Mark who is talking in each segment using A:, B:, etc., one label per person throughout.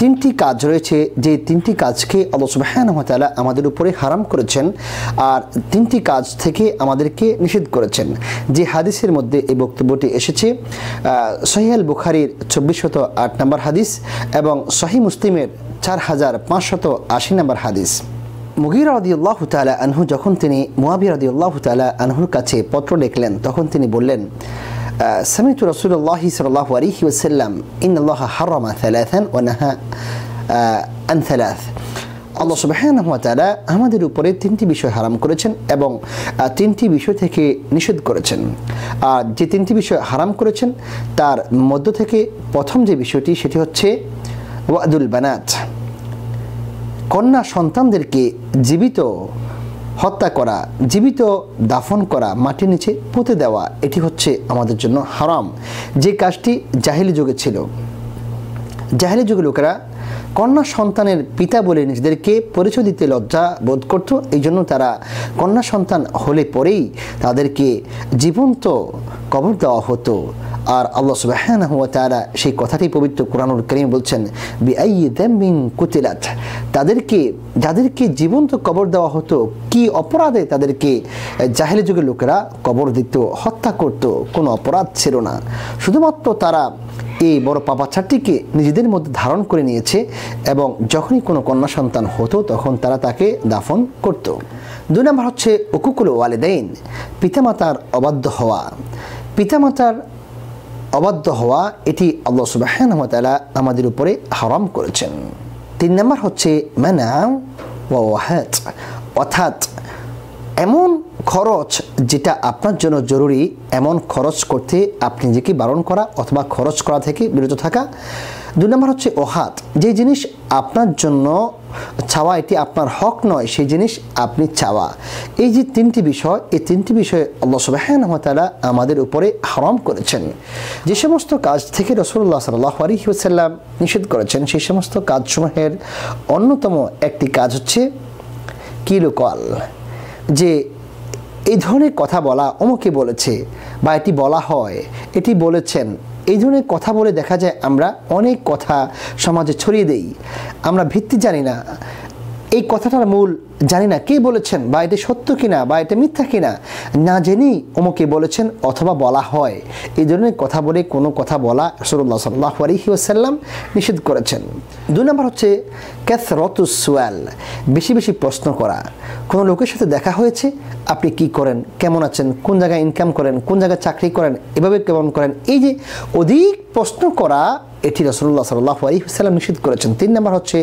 A: তিনটি কাজ রয়েছে যে তিনটি কাজকে আলোসবাহানহতালা আমাদের উপরে হারাম করেছেন আর তিনটি কাজ থেকে আমাদেরকে নিষেধ করেছেন যে হাদিসের মধ্যে এই বক্তব্যটি এসেছে সহিয়াল বুখারির চব্বিশশত আট নম্বর হাদিস এবং সহি মুসলিমের চার হাজার পাঁচশত আশি নম্বর হাদিস মুগির আদিউল্লাহ তালা আনহু যখন তিনি মুয়াবির আদিউল্লাহ তালা আনহুর কাছে পত্র লিখলেন তখন তিনি বললেন سمعت رسول الله صلى الله عليه وسلم إن الله حرم ثلاثا ونهى عن ثلاث আল্লাহ সুবাহান তারা আমাদের উপরে তিনটি বিষয় হারাম করেছেন এবং তিনটি বিষয় থেকে নিষেধ করেছেন আর যে তিনটি বিষয় হারাম করেছেন তার মধ্য থেকে প্রথম যে বিষয়টি সেটি হচ্ছে ওয়াদুল বানাত কন্যা সন্তানদেরকে জীবিত হত্যা করা জীবিত দাফন করা মাটির নিচে পুঁতে দেওয়া এটি হচ্ছে আমাদের জন্য হারাম যে কাজটি জাহিলি যুগে ছিল জাহিলি যুগে লোকেরা কন্যা সন্তানের পিতা বলে নিজেদেরকে পরিচয় দিতে লজ্জা বোধ করত এই জন্য তারা কন্যা সন্তান হলে পরেই তাদেরকে জীবন্ত কবর দেওয়া হতো আর আল্লাহ সুবাহ তারা সেই কথাটি পবিত্র কোরআনুল করিম বলছেন বিং কুতিলাত তাদেরকে যাদেরকে জীবন্ত কবর দেওয়া হতো কি অপরাধে তাদেরকে জাহেলি যুগের লোকেরা কবর দিত হত্যা করত কোনো অপরাধ ছিল না শুধুমাত্র তারা এই বড় পাপাচারটিকে নিজেদের মধ্যে ধারণ করে নিয়েছে এবং যখনই কোনো কন্যা সন্তান হতো তখন তারা তাকে দাফন করত দুই নম্বর হচ্ছে ওকুকুল ওয়ালেদাইন পিতামাতার অবাধ্য হওয়া পিতামাতার অবাধ্য হওয়া এটি আল্লাহ সুবাহনতালা আমাদের উপরে হারাম করেছেন তিন নাম্বার হচ্ছে ম্যানা ওয়াহাত অর্থাৎ এমন খরচ যেটা আপনার জন্য জরুরি এমন খরচ করতে আপনি নিজেকে বারণ করা অথবা খরচ করা থেকে বিরত থাকা দুই নম্বর হচ্ছে ওহাত যে জিনিস আপনার জন্য চাওয়া এটি আপনার হক নয় সেই জিনিস আপনি চাওয়া এই যে তিনটি বিষয় এই তিনটি বিষয়ে আল্লাহ সুবাহানহতালা আমাদের উপরে হারাম করেছেন যে সমস্ত কাজ থেকে রসুল্লাহ সাল্লাহ আলহিউসাল্লাম নিষেধ করেছেন সেই সমস্ত কাজসমূহের অন্যতম একটি কাজ হচ্ছে কিলুকল যে এই ধরনের কথা বলা অমুকে বলেছে বা এটি বলা হয় এটি বলেছেন এই ধরনের কথা বলে দেখা যায় আমরা অনেক কথা সমাজে ছড়িয়ে দেই আমরা ভিত্তি জানি না এই কথাটার মূল জানি না কে বলেছেন বা এটা সত্য কিনা বা এটা মিথ্যা কিনা না জেনেই অমুকে বলেছেন অথবা বলা হয় এই ধরনের কথা বলে কোনো কথা বলা সরুল্লাহ সাল্লাহ আলহি ওসাল্লাম নিষেধ করেছেন দুই নম্বর হচ্ছে ক্যাথরতুসওয়াল বেশি বেশি প্রশ্ন করা কোনো লোকের সাথে দেখা হয়েছে আপনি কি করেন কেমন আছেন কোন জায়গায় ইনকাম করেন কোন জায়গায় চাকরি করেন এভাবে কেমন করেন এই যে অধিক প্রশ্ন করা এটি রসুল্লাহ সাল্লাহ আলী সাল্লাম নিষিদ্ধ করেছেন তিন নম্বর হচ্ছে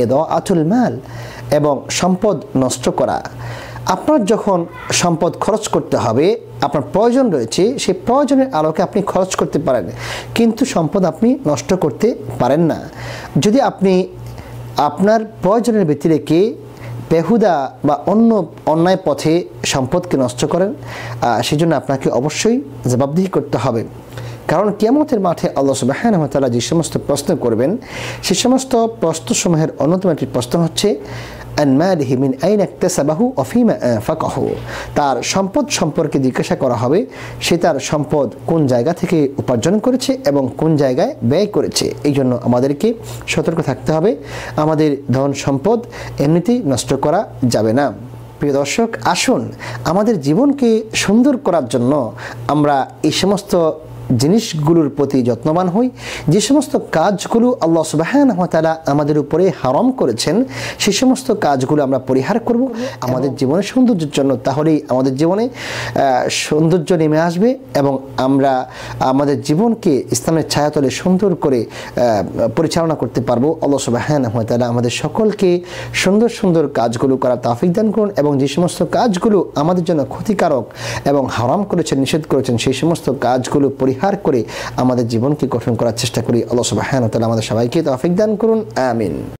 A: এ দ আতুল মাল এবং সম্পদ নষ্ট করা আপনার যখন সম্পদ খরচ করতে হবে আপনার প্রয়োজন রয়েছে সেই প্রয়োজনের আলোকে আপনি খরচ করতে পারেন কিন্তু সম্পদ আপনি নষ্ট করতে পারেন না যদি আপনি আপনার প্রয়োজনের ভিত্তি রেখে বেহুদা বা অন্য অন্যায় পথে সম্পদকে নষ্ট করেন সেজন্য আপনাকে অবশ্যই জবাবদিহি করতে হবে কারণ কেমতের মাঠে আল্লাহ তালা যে সমস্ত প্রশ্ন করবেন সে সমস্ত প্রশ্নসমূহের অন্যতম একটি প্রশ্ন হচ্ছে তার সম্পদ সম্পর্কে জিজ্ঞাসা করা হবে সে তার সম্পদ কোন জায়গা থেকে উপার্জন করেছে এবং কোন জায়গায় ব্যয় করেছে এই জন্য আমাদেরকে সতর্ক থাকতে হবে আমাদের ধন সম্পদ এমনিতেই নষ্ট করা যাবে না প্রিয় দর্শক আসুন আমাদের জীবনকে সুন্দর করার জন্য আমরা এই সমস্ত জিনিসগুলোর প্রতি যত্নবান হই যে সমস্ত কাজগুলো আল্লাহ তারা আমাদের উপরে হারাম করেছেন সে সমস্ত কাজগুলো আমরা পরিহার করব আমাদের জীবনে সৌন্দর্যের জন্য তাহলেই আমাদের জীবনে সৌন্দর্য নেমে আসবে এবং আমরা আমাদের জীবনকে ইসলামের ছায়াতলে সুন্দর করে পরিচালনা করতে পারবো আল্লাহ তারা আমাদের সকলকে সুন্দর সুন্দর কাজগুলো করার তাফিক দান করুন এবং যে সমস্ত কাজগুলো আমাদের জন্য ক্ষতিকারক এবং হারাম করেছেন নিষেধ করেছেন সেই সমস্ত কাজগুলো পরি পরিহার করে আমাদের জীবনকে গঠন করার চেষ্টা করি আল্লাহ সব হ্যাঁ তাহলে আমাদের সবাইকে তফিক দান করুন আমিন